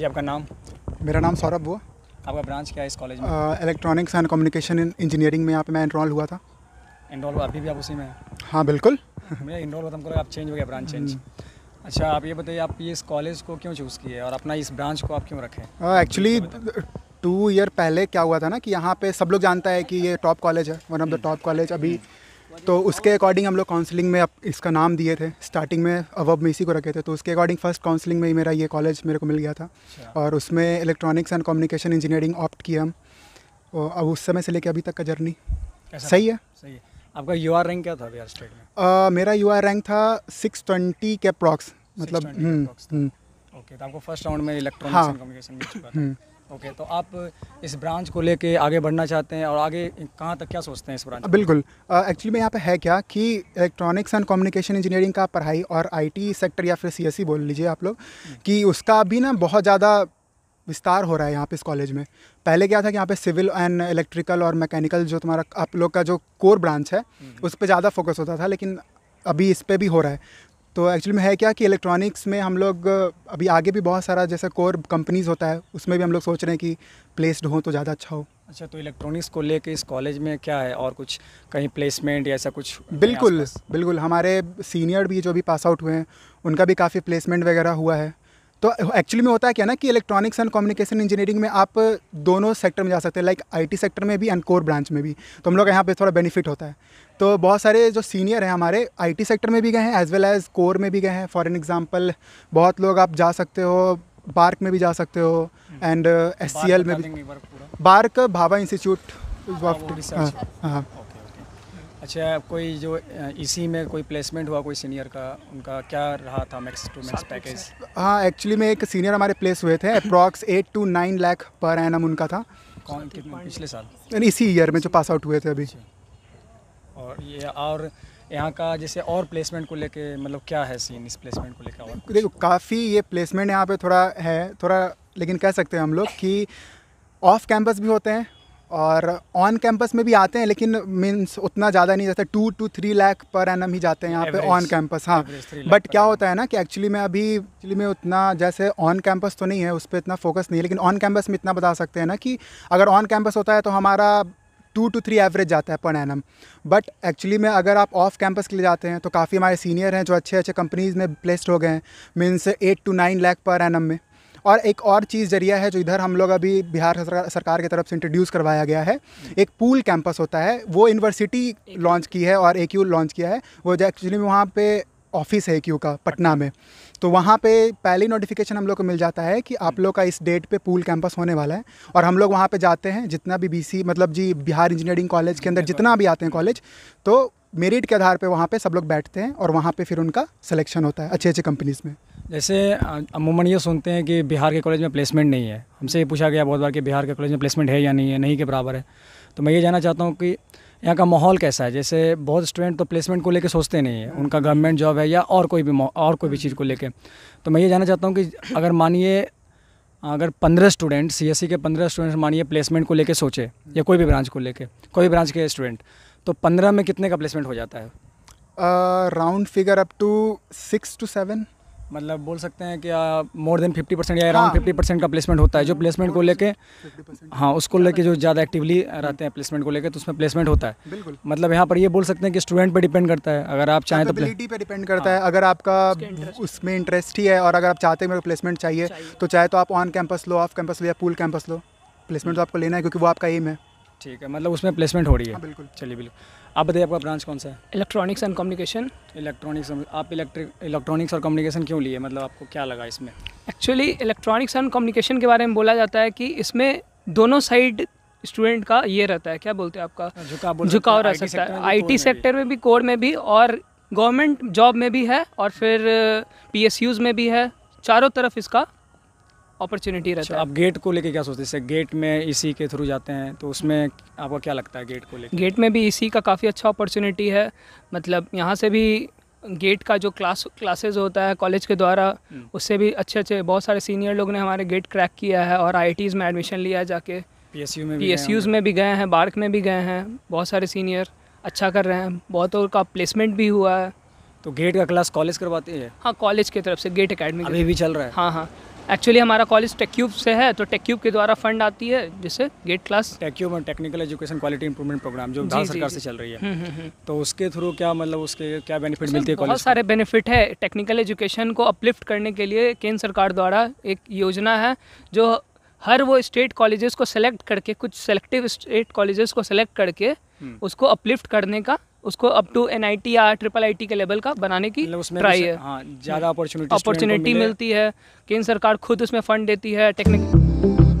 जी आपका नाम मेरा नाम सौरभ हुआ आपका ब्रांच क्या है इस कॉलेज में इलेक्ट्रॉनिक्स एंड कम्युनिकेशन इंजीनियरिंग में यहाँ पे मैं इनरोल हुआ था इनरोल हुआ अभी भी आप उसी में हाँ बिल्कुल मेरा इनरोल हुआ था आप चेंज हो गया ब्रांच हम्म। चेंज अच्छा आप ये बताइए आप ये इस कॉलेज को क्यों चूज़ किए और अपना इस ब्रांच को आप क्यों रखें एक्चुअली टू ईयर पहले क्या हुआ था ना कि यहाँ पे सब लोग जानता है कि ये टॉप कॉलेज है one of the top college अभी तो उसके अकॉर्डिंग हम लोग काउंसलिंग में इसका नाम दिए थे स्टार्टिंग में अवब में इसी को रखे थे तो उसके अकॉर्डिंग फर्स्ट काउंसलिंग में ही मेरा ये कॉलेज मेरे को मिल गया था अच्छा। और उसमें electronics and communication engineering opt किया हम और अब उस समय से लेके अभी तक का जर्नी सही है सही है आपका यू रैंक क्या था बिहार स्टेट में आ, मेरा यू रैंक था सिक्स ट्वेंटी के अप्रॉक्स मतलब ओके हम्म, हम्म। तो आपको फर्स्ट राउंड में electronics and communication okay okay, तो आप इस ब्रांच को लेके आगे बढ़ना चाहते हैं और आगे कहाँ तक क्या सोचते हैं इस ब्रांच बिल्कुल एक्चुअली में यहाँ पे है क्या कि इलेक्ट्रॉनिक्स एंड कम्युनिकेशन इंजीनियरिंग का पढ़ाई और आईटी सेक्टर या फिर सीएससी e बोल लीजिए आप लोग हम्म। कि उसका भी ना बहुत ज़्यादा विस्तार हो रहा है यहाँ पे इस कॉलेज में पहले क्या था कि यहाँ पे सिविल एंड इलेक्ट्रिकल और मैकेनिकल जो तुम्हारा आप लोग का जो कोर ब्रांच है हम्म। उस पर ज़्यादा फोकस होता था लेकिन अभी इस पर भी हो रहा है तो एक्चुअली में है क्या कि इलेक्ट्रॉनिक्स में हम लोग अभी आगे भी बहुत सारा जैसे कोर कंपनीज़ होता है उसमें भी हम लोग सोच रहे हैं कि प्लेस्ड हो तो ज़्यादा अच्छा हो अच्छा तो इलेक्ट्रॉनिक्स को लेके इस कॉलेज में क्या है और कुछ कहीं प्लेसमेंट या ऐसा कुछ बिल्कुल बिल्कुल हमारे सीनियर भी जो भी पास आउट हुए हैं उनका भी काफ़ी प्लेसमेंट वगैरह हुआ है तो एक्चुअली में होता है क्या ना कि इलेक्ट्रॉनिक्स एंड कम्युनिकेशन इंजीनियरिंग में आप दोनों सेक्टर में जा सकते हैं लाइक आईटी सेक्टर में भी एंड कोर ब्रांच में भी तो हम लोग यहाँ पे थोड़ा बेनिफिट होता है तो बहुत सारे जो सीनियर हैं हमारे आईटी सेक्टर में भी गए हैं एज वेल एज़ कोर में भी गए हैं फॉर एन एग्ज़ाम्पल बहुत लोग आप जा सकते हो बार्क में भी जा सकते हो एंड एस सी एल में भी बार्क भाभा इंस्टीट्यूट हाँ हाँ अच्छा कोई जो इसी में कोई प्लेसमेंट हुआ कोई सीनियर का उनका क्या रहा था मैक्स टू मैक्स पैकेज हाँ एक्चुअली में एक सीनियर हमारे प्लेस हुए थे approx eight to nine lakh per annum उनका था कौन कितने पिछले साल यानी इसी ईयर में जो पास आउट हुए थे अभी अच्छा। और ये और यहाँ का जैसे और प्लेसमेंट को लेके मतलब क्या है सीन इस प्लेसमेंट को लेकर और देखो काफ़ी ये प्लेसमेंट यहाँ पे थोड़ा है थोड़ा लेकिन कह सकते हैं हम लोग कि ऑफ कैंपस भी होते हैं और ऑन कैंपस में भी आते हैं लेकिन मीन्स उतना ज़्यादा नहीं जाता to to three lakh per N ही जाते हैं यहाँ पे ऑन कैंपस हाँ बट क्या होता है ना कि एक्चुअली मैं अभी एक्चुअली में उतना जैसे ऑन कैंपस तो नहीं है उस पर इतना फोकस नहीं है लेकिन ऑन कैंपस में इतना बता सकते हैं ना कि अगर ऑन कैंपस होता है तो हमारा टू टू थ्री एवरेज जाता है पर एन बट एक्चुअली में अगर आप ऑफ कैंपस के लिए जाते हैं तो काफ़ी हमारे सीनियर हैं जो अच्छे अच्छे कंपनीज़ में प्लेस्ड हो गए हैं means eight to nine lakh per annum में और एक और चीज़ जरिया है जो इधर हम लोग अभी बिहार सरकार की तरफ से इंट्रोड्यूस करवाया गया है एक पूल कैंपस होता है वो यूनिवर्सिटी लॉन्च की है और ए लॉन्च किया है वो एक्चुअली वहाँ पर ऑफिस है क्यू का पटना में तो वहाँ पे पहले नोटिफिकेशन हम लोग को मिल जाता है कि आप लोग का इस डेट पे पूल कैंपस होने वाला है और हम लोग वहाँ पे जाते हैं जितना भी बीसी मतलब जी बिहार इंजीनियरिंग कॉलेज के अंदर जितना भी आते हैं कॉलेज तो मेरिट के आधार पे वहाँ पे सब लोग बैठते हैं और वहाँ पे फिर उनका सिलेक्शन होता है अच्छे अच्छे कंपनीज़ में जैसे अमूमन ये सुनते हैं कि बिहार के कॉलेज में प्लेसमेंट नहीं है हमसे ये पूछा गया बहुत बार कि बिहार के कॉलेज में प्लेसमेंट है या नहीं है नहीं के बराबर है तो मैं ये जानना चाहता हूँ कि यहाँ का माहौल कैसा है जैसे बहुत स्टूडेंट तो प्लेसमेंट को लेकर सोचते नहीं है उनका गवर्नमेंट जॉब है या और कोई भी और कोई भी चीज़ को लेकर तो मैं ये जानना चाहता हूँ कि अगर मानिए अगर पंद्रह स्टूडेंट सी e के पंद्रह स्टूडेंट्स मानिए प्लेसमेंट को लेकर सोचे या कोई भी ब्रांच को लेकर कोई भी ब्रांच के स्टूडेंट तो पंद्रह में कितने का प्लेसमेंट हो जाता है round figure up to six to seven मतलब बोल सकते हैं कि मोर देन फिफ्टी परसेंट या अराउंड फिफ्टी परसेंट का प्लेसमेंट होता है जो प्लेसमेंट को लेके हाँ उसको लेके जो ज़्यादा एक्टिवली रहते हैं प्लेसमेंट को लेके तो उसमें प्लेसमेंट होता है बिल्कुल मतलब यहाँ पर ये बोल सकते हैं कि स्टूडेंट पे डिपेंड करता है अगर आप चाहें तो पे डिपेंड करता हाँ। है अगर आपका उसमें इंटरेस्ट ही है और अगर आप चाहते हैं मेरे प्लेसमेंट चाहिए तो चाहे तो आप ऑन कैंपस लो ऑफ कैंपस लो या पूल कैंपस लो प्लेसमेंट तो आपको लेना है क्योंकि वो आपका एम है ठीक है मतलब उसमें प्लेसमेंट हो रही है हाँ, बिल्कुल चलिए बिल्कुल आप बताइए आपका ब्रांच कौन सा है इलेक्ट्रॉनिक्स एंड कम्युनिकेशन इलेक्ट्रॉनिक्स आप इलेक्ट्रिक इलेक्ट्रॉनिक्स और कम्युनिकेशन क्यों लिए मतलब आपको क्या लगा इसमें एक्चुअली इलेक्ट्रॉनिक्स एंड कम्युनिकेशन के बारे में बोला जाता है कि इसमें दोनों साइड स्टूडेंट का ये रहता है क्या बोलते हैं आपका हाँ, झुकाव झुकाव रह सकता है आई सेक्टर में भी कोर में भी और गवर्नमेंट जॉब में भी है और फिर पी uh, में भी है चारों तरफ इसका अपॉर्चुनिटी रहता अच्छा, है आप गेट को लेके क्या सोचते हैं जैसे गेट में इसी के थ्रू जाते हैं तो उसमें आपको क्या लगता है गेट को लेकर गेट में भी इसी का काफ़ी अच्छा अपॉर्चुनिटी है मतलब यहाँ से भी गेट का जो क्लास क्लासेज होता है कॉलेज के द्वारा हम्म। उससे भी अच्छे अच्छे बहुत सारे सीनियर लोग ने हमारे गेट क्रैक किया है और आई में एडमिशन लिया जाके पी एस में पी एस यूज़ में भी गए हैं बार्क में भी गए हैं बहुत सारे सीनियर अच्छा कर रहे हैं बहुत और का प्लेसमेंट भी हुआ है तो गेट का क्लास कॉलेज करवाते हैं हाँ कॉलेज की तरफ से गेट अकेडमी अभी भी चल रहा है हाँ हाँ एक्चुअली हमारा कॉलेज टेक्यूब से है तो टेक्यूब के द्वारा फंड आती है जैसे गेट क्लास टेक्यूब और technical education quality improvement programme जो भारत सरकार से चल रही है हम्म, हम्म, हम्म। तो उसके थ्रू क्या मतलब उसके क्या बेनिफिट मिलती है बहुत सारे बेनिफिट है टेक्निकल एजुकेशन को अपलिफ्ट करने के लिए केंद्र सरकार द्वारा एक योजना है जो हर वो स्टेट कॉलेजेस को सेलेक्ट करके कुछ सेलेक्टिव स्टेट कॉलेजेस को सेलेक्ट करके उसको अपलिफ्ट करने का उसको up to N I T या ट्रिपल आई टी के लेवल का बनाने की ट्राई मतलब है हाँ, ज़्यादा अपॉर्चुनिटी अपॉर्चुनिटी मिलती है केंद्र सरकार खुद उसमें फंड देती है टेक्निक